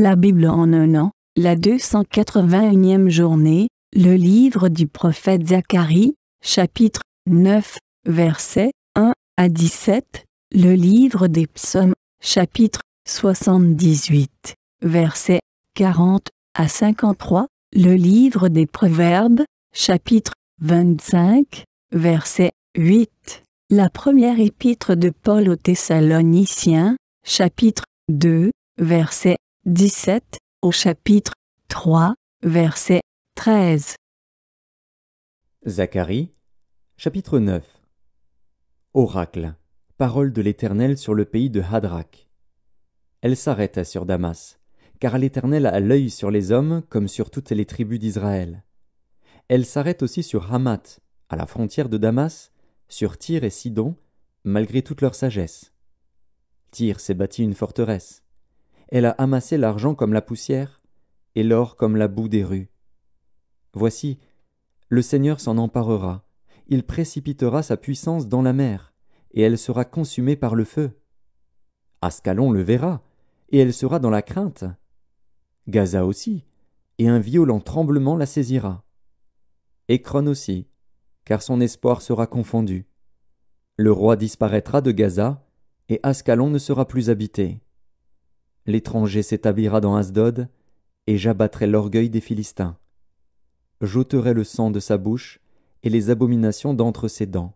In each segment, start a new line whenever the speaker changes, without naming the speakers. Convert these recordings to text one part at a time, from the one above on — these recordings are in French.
La Bible en un an, la 281e journée, le livre du prophète Zacharie, chapitre 9, versets 1 à 17, le livre des psaumes, chapitre 78, versets 40 à 53, le livre des proverbes, chapitre 25, verset 8, la première épître de Paul aux Thessaloniciens, chapitre 2, verset 17 au chapitre 3, verset 13. Zacharie, chapitre 9. Oracle. Parole de l'Éternel sur le pays de Hadrak. Elle s'arrêta sur Damas, car l'Éternel a l'œil sur les hommes comme sur toutes les tribus d'Israël. Elle s'arrête aussi sur Hamath, à la frontière de Damas, sur Tyr et Sidon, malgré toute leur sagesse. Tyr s'est bâti une forteresse elle a amassé l'argent comme la poussière, et l'or comme la boue des rues. Voici, le Seigneur s'en emparera, il précipitera sa puissance dans la mer, et elle sera consumée par le feu. Ascalon le verra, et elle sera dans la crainte. Gaza aussi, et un violent tremblement la saisira. Écron aussi, car son espoir sera confondu. Le roi disparaîtra de Gaza, et Ascalon ne sera plus habité. L'étranger s'établira dans Asdod, et j'abattrai l'orgueil des Philistins. J'ôterai le sang de sa bouche, et les abominations d'entre ses dents.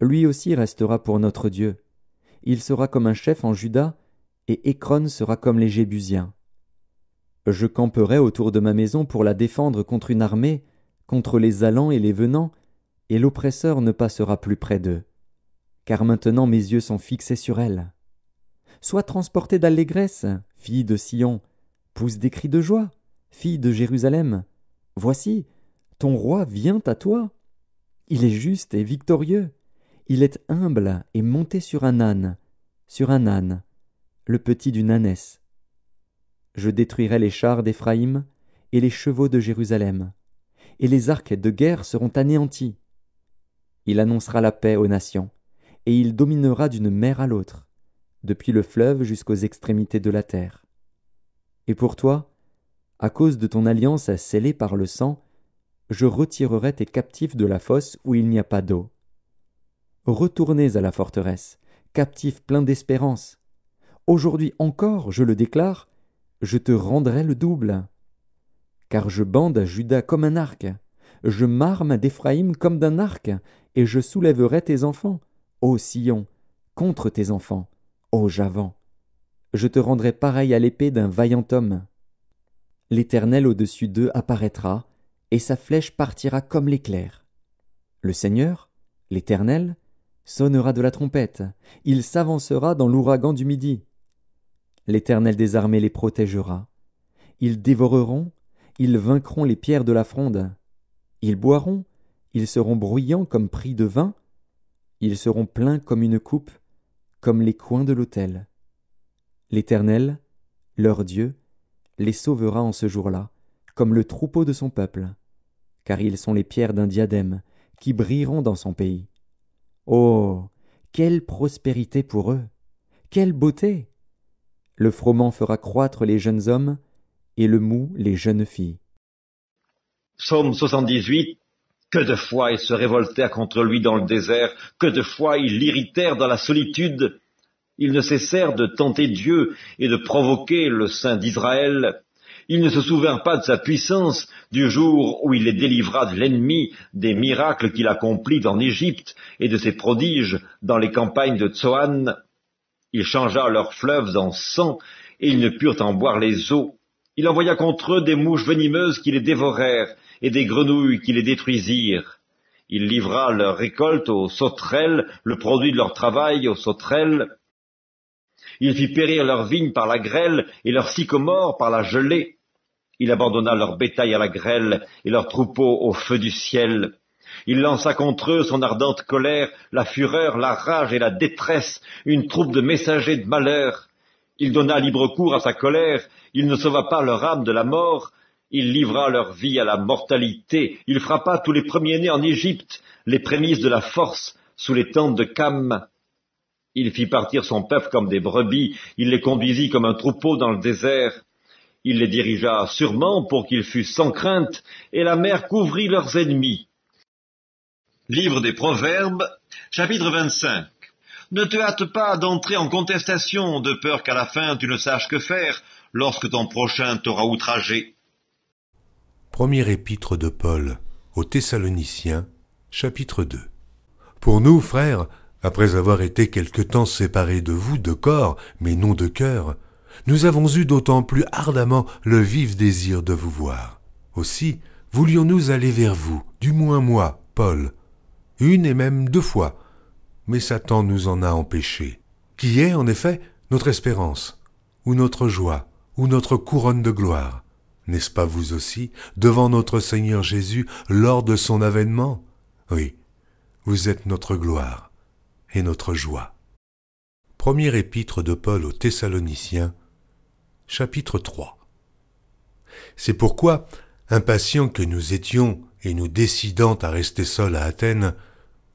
Lui aussi restera pour notre Dieu. Il sera comme un chef en Juda, et Écron sera comme les Jébusiens. Je camperai autour de ma maison pour la défendre contre une armée, contre les allants et les venants, et l'oppresseur ne passera plus près d'eux. Car maintenant mes yeux sont fixés sur elle. Sois transportée d'allégresse, fille de Sion, pousse des cris de joie, fille de Jérusalem. Voici, ton roi vient à toi. Il est juste et victorieux. Il est humble et monté sur un âne, sur un âne, le petit d'une ânesse. Je détruirai les chars d'Éphraïm et les chevaux de Jérusalem, et les arcs de guerre seront anéantis. Il annoncera la paix aux nations, et il dominera d'une mer à l'autre depuis le fleuve jusqu'aux extrémités de la terre. Et pour toi, à cause de ton alliance scellée par le sang, je retirerai tes captifs de la fosse où il n'y a pas d'eau. Retournez à la forteresse, captifs pleins d'espérance. Aujourd'hui encore, je le déclare, je te rendrai le double. Car je bande à Judas comme un arc, je m'arme d'Éphraïm comme d'un arc, et je soulèverai tes enfants, ô Sion, contre tes enfants, Ô Javan, je te rendrai pareil à l'épée d'un vaillant homme. L'Éternel au-dessus d'eux apparaîtra, et sa flèche partira comme l'éclair. Le Seigneur, l'Éternel, sonnera de la trompette, il s'avancera dans l'ouragan du midi. L'Éternel des armées les protégera. Ils dévoreront, ils vaincront les pierres de la fronde. Ils boiront, ils seront bruyants comme pris de vin, ils seront pleins comme une coupe, comme les coins de l'autel. L'Éternel, leur Dieu, les sauvera en ce jour-là, comme le troupeau de son peuple, car ils sont les pierres d'un diadème, qui brilleront dans son pays. Oh. Quelle prospérité pour eux. Quelle beauté. Le froment fera croître les jeunes hommes, et le mou les jeunes filles. Que
de fois ils se révoltèrent contre lui dans le désert, que de fois ils l'irritèrent dans la solitude. Ils ne cessèrent de tenter Dieu et de provoquer le Saint d'Israël. Ils ne se souvinrent pas de sa puissance, du jour où il les délivra de l'ennemi, des miracles qu'il accomplit en Égypte et de ses prodiges dans les campagnes de Tsoan. Il changea leurs fleuves en sang et ils ne purent en boire les eaux. Il envoya contre eux des mouches venimeuses qui les dévorèrent et des grenouilles qui les détruisirent. Il livra leur récolte aux sauterelles, le produit de leur travail aux sauterelles. Il fit périr leurs vignes par la grêle et leurs sycomores par la gelée. Il abandonna leur bétail à la grêle et leurs troupeaux au feu du ciel. Il lança contre eux son ardente colère, la fureur, la rage et la détresse, une troupe de messagers de malheur. Il donna libre cours à sa colère, il ne sauva pas leur âme de la mort, il livra leur vie à la mortalité, il frappa tous les premiers-nés en Égypte, les prémices de la force, sous les tentes de Cam. Il fit partir son peuple comme des brebis, il les conduisit comme un troupeau dans le désert. Il les dirigea sûrement pour qu'ils fussent sans crainte, et la mer couvrit leurs ennemis. Livre des Proverbes, chapitre 25 ne te hâte pas d'entrer en contestation, de peur qu'à la fin tu ne saches que faire, lorsque ton prochain t'aura outragé.
Premier épître de Paul aux Thessaloniciens, chapitre 2. Pour nous, frères, après avoir été quelque temps séparés de vous de corps, mais non de cœur, nous avons eu d'autant plus ardemment le vif désir de vous voir. Aussi voulions-nous aller vers vous, du moins moi, Paul, une et même deux fois, mais Satan nous en a empêchés, qui est en effet notre espérance, ou notre joie, ou notre couronne de gloire. N'est-ce pas vous aussi, devant notre Seigneur Jésus, lors de son avènement Oui, vous êtes notre gloire et notre joie. Premier épître de Paul aux Thessaloniciens, chapitre 3. C'est pourquoi, impatients que nous étions et nous décidant à rester seuls à Athènes,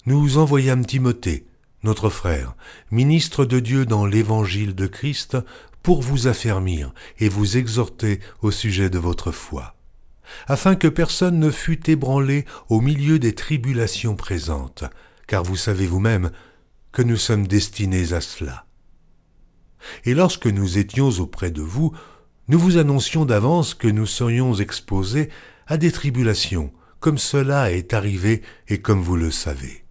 nous envoyâmes Timothée, notre frère, ministre de Dieu dans l'évangile de Christ, pour vous affermir et vous exhorter au sujet de votre foi, afin que personne ne fût ébranlé au milieu des tribulations présentes, car vous savez vous-même que nous sommes destinés à cela. Et lorsque nous étions auprès de vous, nous vous annoncions d'avance que nous serions exposés à des tribulations, comme cela est arrivé et comme vous le savez.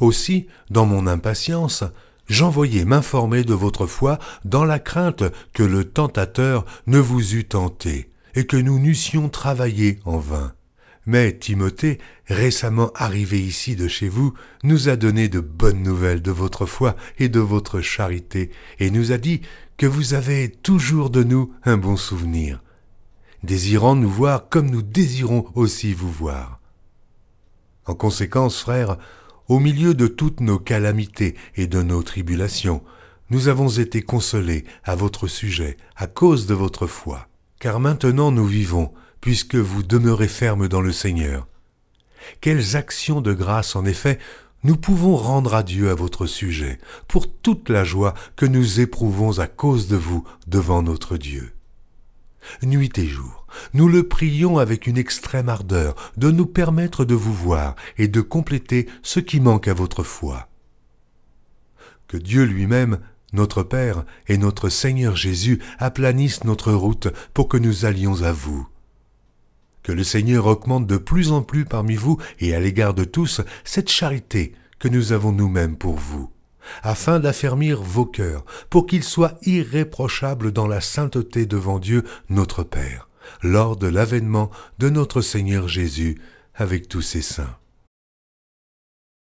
Aussi, dans mon impatience, j'envoyais m'informer de votre foi dans la crainte que le tentateur ne vous eût tenté, et que nous n'eussions travaillé en vain. Mais Timothée, récemment arrivé ici de chez vous, nous a donné de bonnes nouvelles de votre foi et de votre charité, et nous a dit que vous avez toujours de nous un bon souvenir, désirant nous voir comme nous désirons aussi vous voir. En conséquence, frères, au milieu de toutes nos calamités et de nos tribulations, nous avons été consolés à votre sujet, à cause de votre foi. Car maintenant nous vivons, puisque vous demeurez ferme dans le Seigneur. Quelles actions de grâce, en effet, nous pouvons rendre à Dieu à votre sujet, pour toute la joie que nous éprouvons à cause de vous devant notre Dieu nuit et jour. Nous le prions avec une extrême ardeur de nous permettre de vous voir et de compléter ce qui manque à votre foi. Que Dieu lui-même, notre Père et notre Seigneur Jésus aplanissent notre route pour que nous allions à vous. Que le Seigneur augmente de plus en plus parmi vous et à l'égard de tous cette charité que nous avons nous-mêmes pour vous afin d'affermir vos cœurs, pour qu'ils soient irréprochables dans la sainteté devant Dieu notre Père, lors de l'avènement de notre Seigneur Jésus avec tous ses saints.